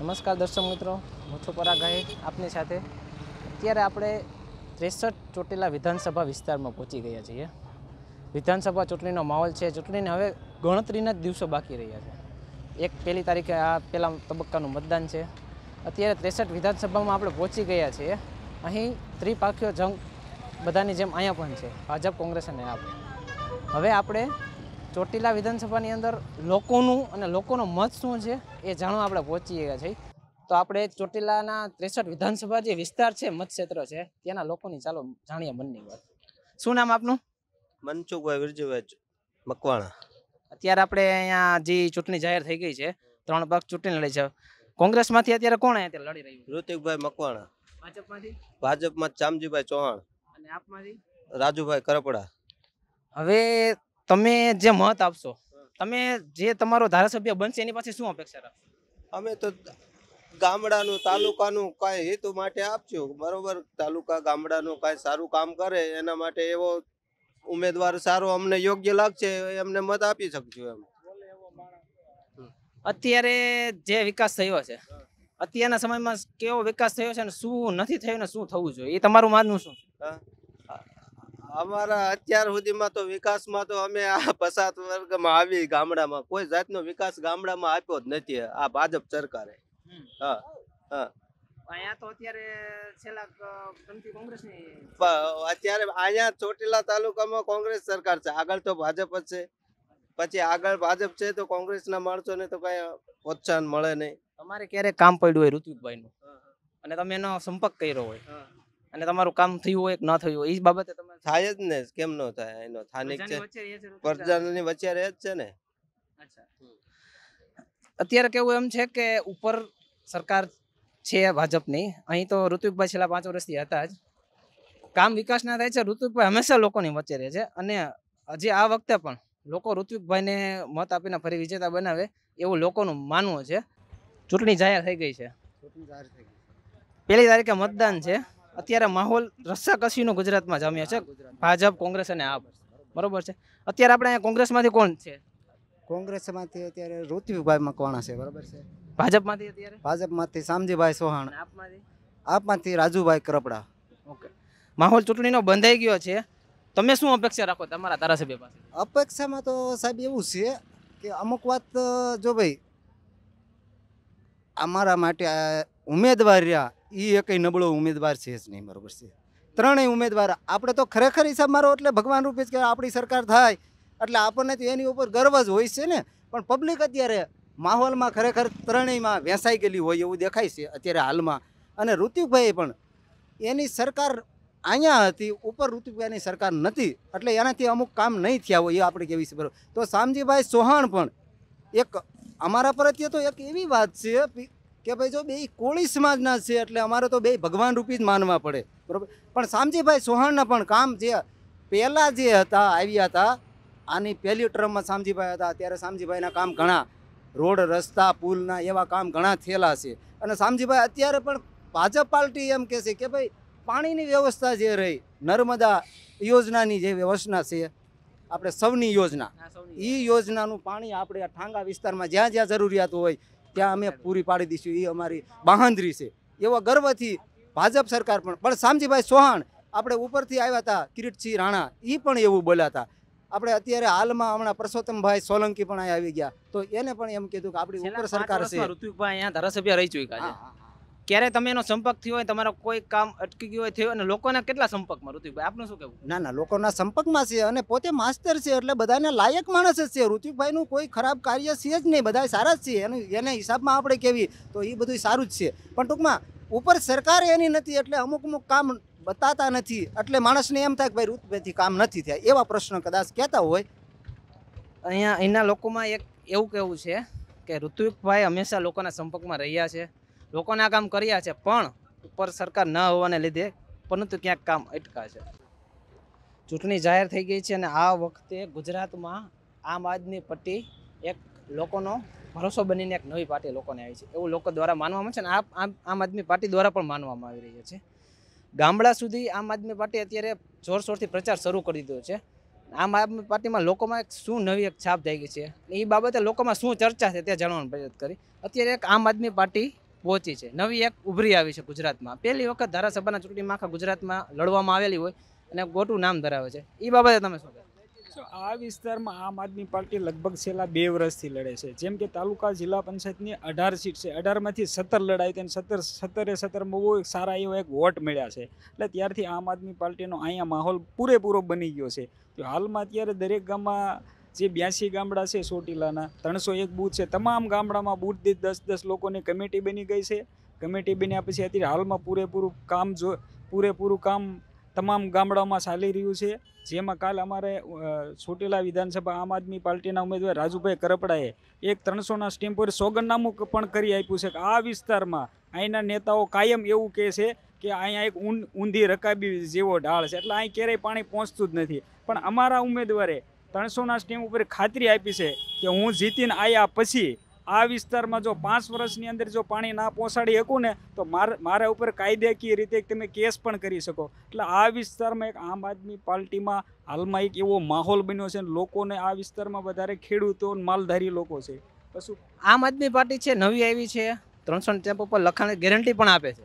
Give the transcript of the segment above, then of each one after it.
નમસ્કાર દર્શક મિત્રો હું છું પરાગ આપની સાથે અત્યારે આપણે ત્રેસઠ ચોટીલા વિધાનસભા વિસ્તારમાં પહોંચી ગયા છીએ વિધાનસભા ચૂંટણીનો માહોલ છે ચૂંટણીને હવે ગણતરીના જ દિવસો બાકી રહ્યા છે એક પહેલી તારીખે આ પહેલા તબક્કાનું મતદાન છે અત્યારે ત્રેસઠ વિધાનસભામાં આપણે પહોંચી ગયા છીએ અહીં ત્રિપાખીઓ જંગ બધાની જેમ અહીંયા પણ છે ભાજપ કોંગ્રેસ અને આપ હવે આપણે ચોટીલા વિધાનસભાની અંદર લોકોનું અને લોકોનો મત શું છે એ જાણવા આપણે પહોંચી ગયા છીએ તો આપણે ચોટીલાના ત્રેસઠ વિધાનસભા જે વિસ્તાર છે મતક્ષેત્ર છે ત્યાંના લોકોની ચાલો જાણીએ મનની વાત શું નામ આપનું મનસુખભાઈ વિરજુભાઈ મકવાણા અત્યારે આપણે અહીંયા જે ચૂંટણી જાહેર થઈ ગઈ છે ત્રણ પાક ચૂંટણી લડી છે કોંગ્રેસમાંથી અત્યારે કોણ અત્યારે લડી રહ્યું ઋતિકભાઈ મકવાણા ભાજપમાંથી ભાજપમાં ચામજીભાઈ ચૌહાણ અને આપમાંથી રાજુભાઈ કરપડા હવે તમે જે મત આપશો તમે જે તમારો ધારાસભ્ય બનશે એની પાસે શું અપેક્ષા રાખશો અમે તો ગામડાનું તાલુકાનું કાંઈ હેતુ માટે આપજો બરોબર તાલુકા ગામડાનું કાંઈ સારું કામ કરે એના માટે એવો ઉમેદવાર સારો અમને યોગ્ય લાગશે એમને મત આપી શકજો એમ અત્યારે જે વિકાસ થયો છે અત્યારના સમયમાં કેવો વિકાસ થયો છે અને શું નથી થયું ને શું થવું જોઈએ એ તમારું માનવું શું અમારા અત્યાર સુધીમાં તો વિકાસમાં તો અમે આ પસાત વર્ગમાં આવી ગામડામાં કોઈ જાતનો વિકાસ ગામડામાં આપ્યો જ નથી આ ભાજપ સરકારે હા ચોટીલા તાલુકામાં કોંગ્રેસ સરકાર છે આગળ તો ભાજપ જ છે પછી આગળ ભાજપ છે તો કોંગ્રેસના માણસોને તો કઈ પ્રોત્સાહન મળે નહીં તમારે ક્યારેક કામ પડ્યું હોય ઋત્વિકભાઈનું અને તમે એનો સંપર્ક કર્યો હોય અને તમારું કામ થયું હોય કે ન થયું હોય એ બાબતે તમે થાય જ ને કેમ ન થાય એનો સ્થાનિક છે પ્રજાની વચ્ચે રહે જ છે ને અત્યારે કેવું એમ છે કે ઉપર સરકાર છે ભાજપની અહીં તો ઋતુકભાઈ છેલ્લા પાંચ વર્ષથી હતા જ કામ વિકાસ ના થાય છે ઋત્વિકભાઈ હંમેશા લોકોની વચ્ચે રહે છે અને હજી આ વખતે પણ લોકો ઋત્વિકભાઈને મત આપીને ફરી વિજેતા બનાવે એવું લોકોનું માનવું છે ચૂંટણી જાહેર થઈ ગઈ છે પહેલી તારીખે મતદાન છે અત્યારે માહોલ રસ્સાકસીનો ગુજરાતમાં જામ્યો છે ભાજપ કોંગ્રેસ અને આપ બરોબર છે અત્યારે આપણે અહીંયા કોંગ્રેસમાંથી કોણ છે કોંગ્રેસમાંથી અત્યારે ઋત્યુભાઈ કોણ છે બરાબર છે ભાજપમાંથી અત્યારે ભાજપમાંથી સામજીભાઈ સોહાણ આપમાંથી આપમાંથી રાજુભાઈ કરપડા ઓકે માહોલ ચૂંટણીનો બંધાઈ ગયો છે તમે શું અપેક્ષા રાખો તમારા ધારાસભ્ય પાસે અપેક્ષામાં તો સાહેબ એવું છે કે અમુક વાત જો ભાઈ અમારા માટે ઉમેદવાર રહ્યા એ એકય નબળો ઉમેદવાર છે જ નહીં બરાબર છે ત્રણેય ઉમેદવાર આપણે તો ખરેખર હિસાબ મારો એટલે ભગવાન રૂપે જ કે આપણી સરકાર થાય એટલે આપણને તો એની ઉપર ગર્વ જ હોય છે ને પણ પબ્લિક અત્યારે માહોલમાં ખરેખર ત્રણેયમાં વેસાઈ ગયેલી હોય એવું દેખાય છે અત્યારે હાલમાં અને ઋતુભાઈ પણ એની સરકાર અહીંયા હતી ઉપર ઋતુભાઈની સરકાર નથી એટલે એનાથી અમુક કામ નહીં થયા હોય એ આપણે કેવી છે બરાબર તો શામજીભાઈ ચૌહાણ પણ એક અમારા પ્રત્યે તો એક એવી વાત છે કે ભાઈ જો બે કોળી સમાજના છે એટલે અમારે તો બે ભગવાન રૂપી જ માનવા પડે બરોબર પણ સામજીભાઈ સોહાણના પણ કામ જે પહેલાં જે હતા આવ્યા હતા આની પહેલી ટર્મમાં સામજીભાઈ હતા ત્યારે સામજીભાઈના કામ ઘણા રોડ રસ્તા પુલના એવા કામ ઘણા થયેલા છે અને સામજીભાઈ અત્યારે પણ ભાજપ પાર્ટી એમ કહે છે કે ભાઈ પાણીની વ્યવસ્થા જે રહી નર્મદા યોજનાની જે વ્યવસ્થા છે આપણે સૌની યોજના એ યોજનાનું પાણી આપણે ઠાંગા વિસ્તારમાં જ્યાં જ્યાં જરૂરિયાત હોય ત્યાં અમે પૂરી પાડી દઈશું એ અમારી બાંધરી છે એવો ગર્વથી ભાજપ સરકાર પણ પણ શામજીભાઈ ચૌહાણ આપણે ઉપરથી આવ્યા હતા કિરીટસિંહ રાણા એ પણ એવું બોલાતા આપણે અત્યારે હાલમાં હમણાં પરસોત્તમભાઈ સોલંકી પણ આવી ગયા તો એને પણ એમ કીધું કે આપણી ઉપર સરકાર છે ઋતુકભાઈ અહીંયા ધારાસભ્ય રહી ચૂક્યા છે ક્યારે તમે એનો સંપર્ક થયો હોય તમારો કોઈ કામ અટકી ગયું હોય થયો અને લોકોના કેટલા સંપર્કમાં ઋતુભાઈ આપનું શું કહેવું ના ના લોકોના સંપર્કમાં છે અને પોતે માસ્તર છે એટલે બધાને લાયક માણસ જ છે ઋતુભાઈનું કોઈ ખરાબ કાર્ય છે જ નહીં બધા સારા જ છે અને એના હિસાબમાં આપણે કહેવી તો એ બધું સારું જ છે પણ ટૂંકમાં ઉપર સરકારે એની નથી એટલે અમુક અમુક કામ બતાતા નથી એટલે માણસને એમ થાય કે ભાઈ ઋતુભાઈથી કામ નથી થયા એવા પ્રશ્ન કદાચ કહેતા હોય અહીંયા અહીંના લોકોમાં એક એવું કહેવું છે કે ઋત્વિકભાઈ હંમેશા લોકોના સંપર્કમાં રહ્યા છે લોકોના કામ કર્યા છે પણ ઉપર સરકાર ન હોવાને લીધે પરંતુ ક્યાંક કામ અટકાશે ચૂંટણી જાહેર થઈ ગઈ છે અને આ વખતે ગુજરાતમાં આમ આદમી પટ્ટી એક લોકોનો ભરોસો બનીને એક નવી પાર્ટી લોકોને આવી છે એવું લોકો દ્વારા માનવામાં છે અને આ આમ આદમી પાર્ટી દ્વારા પણ માનવામાં આવી રહી છે ગામડા સુધી આમ આદમી પાર્ટી અત્યારે જોરશોરથી પ્રચાર શરૂ કરી દીધો છે આમ આદમી પાર્ટીમાં લોકોમાં એક શું નવી એક છાપ થઈ ગઈ છે એ બાબતે લોકોમાં શું ચર્ચા છે તે જાણવાનો પ્રયત્ન કરી અત્યારે એક આમ આદમી પાર્ટી પહોંચી છે નવી એક ઉભરી આવી છે ગુજરાતમાં પહેલી વખત ધારાસભાના ચૂંટણીમાં આખા ગુજરાતમાં લડવામાં આવેલી હોય અને ગોટું નામ ધરાવે છે એ બાબતે તમે શું સો આ વિસ્તારમાં આમ આદમી પાર્ટી લગભગ છેલ્લા બે વર્ષથી લડે છે જેમ કે તાલુકા જિલ્લા પંચાયતની અઢાર સીટ છે અઢારમાંથી સત્તર લડાઈ તેને સત્તર સત્તરે સત્તરમાં બહુ સારા એવો એક વોટ મળ્યા છે એટલે ત્યારથી આમ આદમી પાર્ટીનો અહીંયા માહોલ પૂરેપૂરો બની ગયો છે તો હાલમાં અત્યારે દરેક ગામમાં જે બ્યાસી ગામડા છે ચોટીલાના ત્રણસો એક બૂથ છે તમામ ગામડામાં બૂથ દીધ દસ દસ લોકોની કમિટી બની ગઈ છે કમિટી બન્યા પછી અત્યારે હાલમાં પૂરેપૂરું કામ જો પૂરેપૂરું કામ તમામ ગામડાઓમાં ચાલી રહ્યું છે જેમાં કાલ અમારે ચોટીલા વિધાનસભા આમ આદમી પાર્ટીના ઉમેદવાર રાજુભાઈ કરપડાએ એક ત્રણસોના સ્ટીમ પર સોગંદનામું પણ કરી આપ્યું છે કે આ વિસ્તારમાં અહીંના નેતાઓ કાયમ એવું કહે છે કે અહીંયા એક ઊંધી રકાબી જેવો ઢાળ છે એટલે અહીં ક્યારેય પાણી પહોંચતું જ નથી પણ અમારા ઉમેદવારે ત્રણસોના સ્ટીમ ઉપર ખાતરી આપી છે કે હું જીતીને આવ્યા પછી આ વિસ્તારમાં જો પાંચ વર્ષની અંદર જો પાણી ના પહોંચાડી શકું ને તો મારા ઉપર કાયદેકીય રીતે તમે કેસ પણ કરી શકો એટલે આ વિસ્તારમાં એક આમ આદમી પાર્ટીમાં હાલમાં એક એવો માહોલ બન્યો છે લોકોને આ વિસ્તારમાં વધારે ખેડૂતો માલધારી લોકો છે પશુ આમ આદમી પાર્ટી છે નવી આવી છે ત્રણસો ચેમ્પ ઉપર લખાણ ગેરંટી પણ આપે છે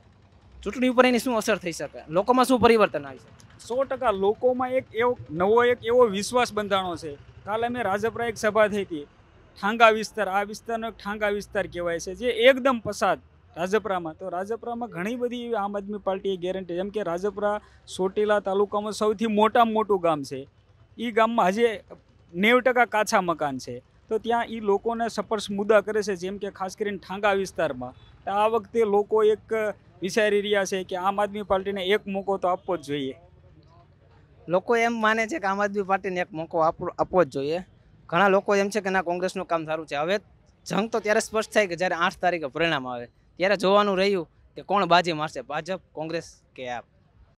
ચૂંટણી ઉપર એની શું અસર થઈ શકે લોકોમાં શું પરિવર્તન આવી શકે સો ટકા લોકોમાં એક એવો નવો એક એવો વિશ્વાસ બંધાણો છે કાલે મેં રાજપરા એક સભા થઈ હતી ઠાંગા વિસ્તાર આ વિસ્તારનો એક ઠાંગા વિસ્તાર કહેવાય છે જે એકદમ પસાદ રાજપરામાં તો રાજપરામાં ઘણી બધી એવી આમ આદમી પાર્ટીએ ગેરંટી જેમ કે રાજપરા સોટીલા તાલુકામાં સૌથી મોટામાં મોટું ગામ છે એ ગામમાં હજે નેવ ટકા કાચા મકાન છે તો ત્યાં એ લોકોને સપર્શ મુદ્દા કરે છે જેમ કે ખાસ કરીને ઠાંગા વિસ્તારમાં તો આ વખતે લોકો એક વિચારી રહ્યા છે કે આમ આદમી પાર્ટીને એક મોકો તો આપવો જ જોઈએ લોકો એમ માને છે કે આમ આદમી પાર્ટીને એક મોકો આપવો જ જોઈએ ઘણા લોકો એમ છે કે ના કોંગ્રેસનું કામ સારું છે હવે જંગ તો ત્યારે સ્પષ્ટ થાય કે જ્યારે આઠ તારીખે પરિણામ આવે ત્યારે જોવાનું રહ્યું કે કોણ બાજી મારશે ભાજપ કોંગ્રેસ કે આપ